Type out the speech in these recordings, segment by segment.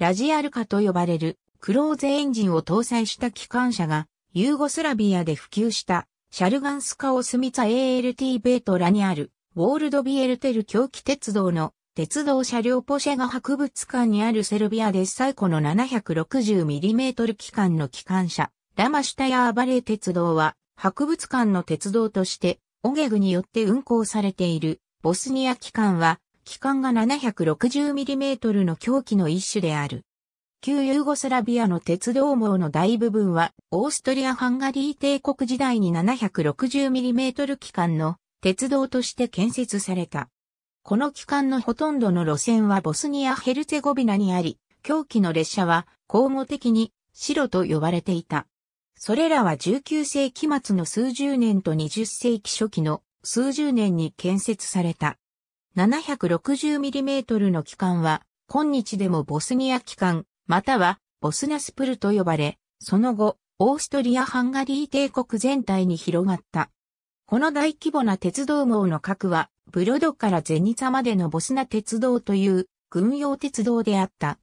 ラジアルカと呼ばれるクローゼエンジンを搭載した機関車がユーゴスラビアで普及したシャルガンスカオスミツァ ALT ベートラにあるウォールドビエルテル狂気鉄道の鉄道車両ポシェが博物館にあるセルビアで最古の 760mm 機関の機関車ラマシュタヤーバレー鉄道は博物館の鉄道としてオゲグによって運行されているボスニア機関は機関が 760mm の狂気の一種である。旧ユーゴスラビアの鉄道網の大部分は、オーストリア・ハンガリー帝国時代に 760mm 機関の鉄道として建設された。この機関のほとんどの路線はボスニア・ヘルツェゴビナにあり、狂気の列車は交互的に白と呼ばれていた。それらは19世紀末の数十年と20世紀初期の数十年に建設された。760mm の機関は、今日でもボスニア機関、またはボスナスプルと呼ばれ、その後、オーストリア・ハンガリー帝国全体に広がった。この大規模な鉄道網の核は、ブロドからゼニツァまでのボスナ鉄道という軍用鉄道であった。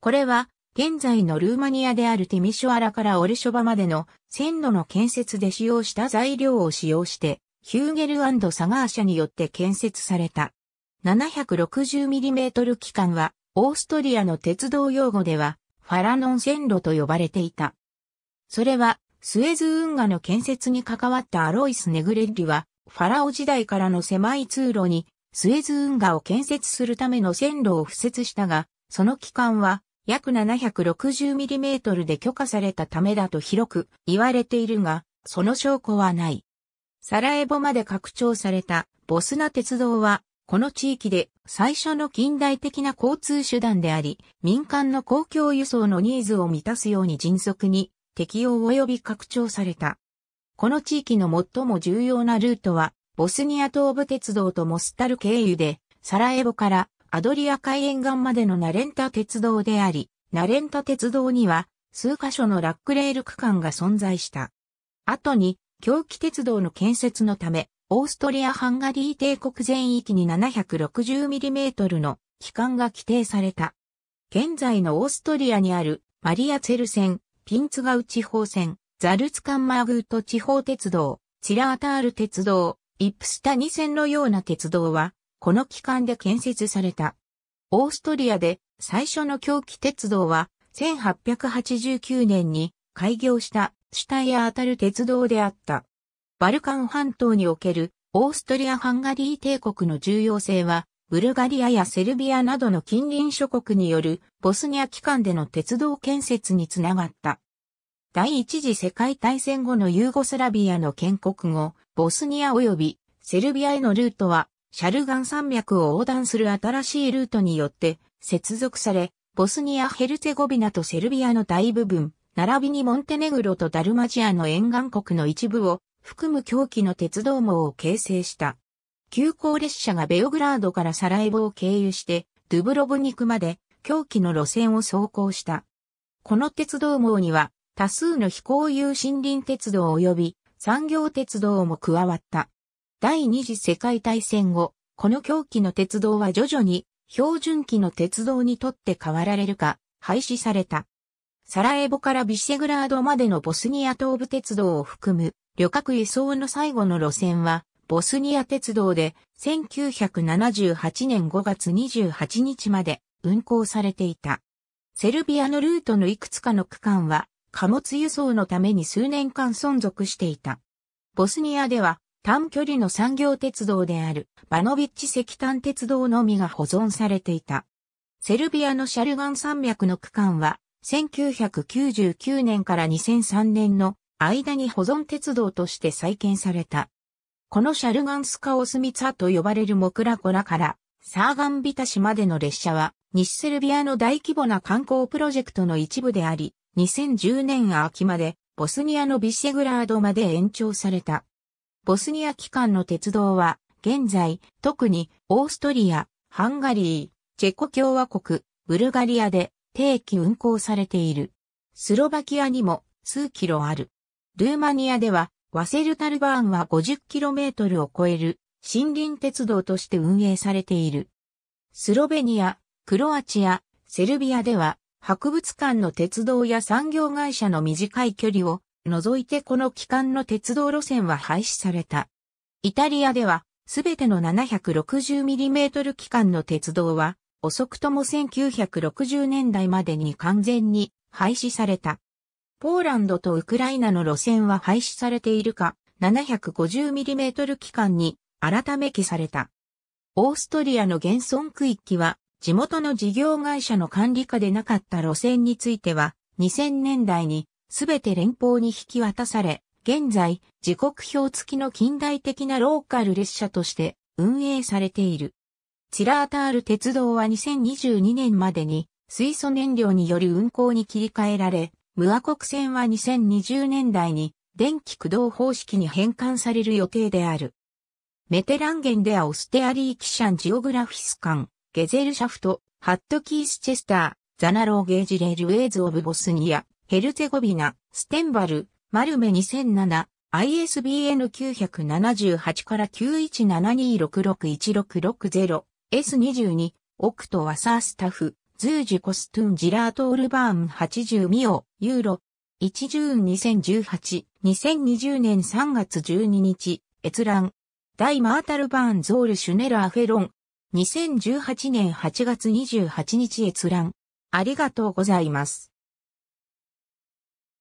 これは、現在のルーマニアであるテミショアラからオレショバまでの線路の建設で使用した材料を使用して、ヒューゲルサガー社によって建設された。760mm 機関は、オーストリアの鉄道用語では、ファラノン線路と呼ばれていた。それは、スエズ運河の建設に関わったアロイス・ネグレッリは、ファラオ時代からの狭い通路に、スエズ運河を建設するための線路を敷設したが、その期間は、約 760mm で許可されたためだと広く言われているが、その証拠はない。サラエボまで拡張されたボスナ鉄道はこの地域で最初の近代的な交通手段であり、民間の公共輸送のニーズを満たすように迅速に適用及び拡張された。この地域の最も重要なルートは、ボスニア東部鉄道とモスタル経由で、サラエボからアドリア海沿岸までのナレンタ鉄道であり、ナレンタ鉄道には数カ所のラックレール区間が存在した。後に、狂気鉄道の建設のため、オーストリア・ハンガリー帝国全域に 760mm の機関が規定された。現在のオーストリアにあるマリアツェル線、ピンツガウ地方線、ザルツカンマーグート地方鉄道、チラータール鉄道、イップスタ2線のような鉄道は、この期間で建設された。オーストリアで最初の狂気鉄道は、1889年に開業したシュタイアータル鉄道であった。バルカン半島におけるオーストリア・ハンガリー帝国の重要性は、ブルガリアやセルビアなどの近隣諸国によるボスニア機関での鉄道建設につながった。第一次世界大戦後のユーゴスラビアの建国後、ボスニア及びセルビアへのルートは、シャルガン山脈を横断する新しいルートによって接続され、ボスニア・ヘルツェゴビナとセルビアの大部分、並びにモンテネグロとダルマジアの沿岸国の一部を含む狂気の鉄道網を形成した。急行列車がベオグラードからサラエボを経由して、ドゥブロブニクまで狂気の路線を走行した。この鉄道網には多数の非公有森林鉄道及び産業鉄道も加わった。第二次世界大戦後、この狂気の鉄道は徐々に標準機の鉄道にとって変わられるか廃止された。サラエボからビシェグラードまでのボスニア東部鉄道を含む旅客輸送の最後の路線は、ボスニア鉄道で1978年5月28日まで運行されていた。セルビアのルートのいくつかの区間は貨物輸送のために数年間存続していた。ボスニアでは短距離の産業鉄道であるバノビッチ石炭鉄道のみが保存されていた。セルビアのシャルガン山脈の区間は1999年から2003年の間に保存鉄道として再建された。このシャルガンスカオスミツァと呼ばれるモクラコラからサーガンビタ市までの列車は西セルビアの大規模な観光プロジェクトの一部であり、2010年秋までボスニアのビシェグラードまで延長された。ボスニア機関の鉄道は現在特にオーストリア、ハンガリー、チェコ共和国、ブルガリアで定期運行されている。スロバキアにも数キロある。ルーマニアではワセルタルバーンは5 0トルを超える森林鉄道として運営されている。スロベニア、クロアチア、セルビアでは博物館の鉄道や産業会社の短い距離を除いてこの期間の鉄道路線は廃止された。イタリアではすべての 760mm 期間の鉄道は遅くとも1960年代までに完全に廃止された。ポーランドとウクライナの路線は廃止されているか、750mm 機関に改め記された。オーストリアの現存区域は、地元の事業会社の管理下でなかった路線については、2000年代に全て連邦に引き渡され、現在、時刻表付きの近代的なローカル列車として運営されている。チラータール鉄道は2022年までに水素燃料により運行に切り替えられ、無ア国線は2020年代に電気駆動方式に変換される予定である。メテランゲンデアオステアリーキシャンジオグラフィス間、ゲゼルシャフト、ハットキースチェスター、ザナローゲージレールウェイズオブボスニア、ヘルツェゴビナ、ステンバル、マルメ2007、ISBN 978から91726616660 S22、オクトワサースタフ、ズージコストゥンジラートールバーン80ミオ、ユーロ、1ジューン2018、2020年3月12日、閲覧、大マータルバーンゾールシュネルアフェロン、2018年8月28日閲覧、ありがとうございます。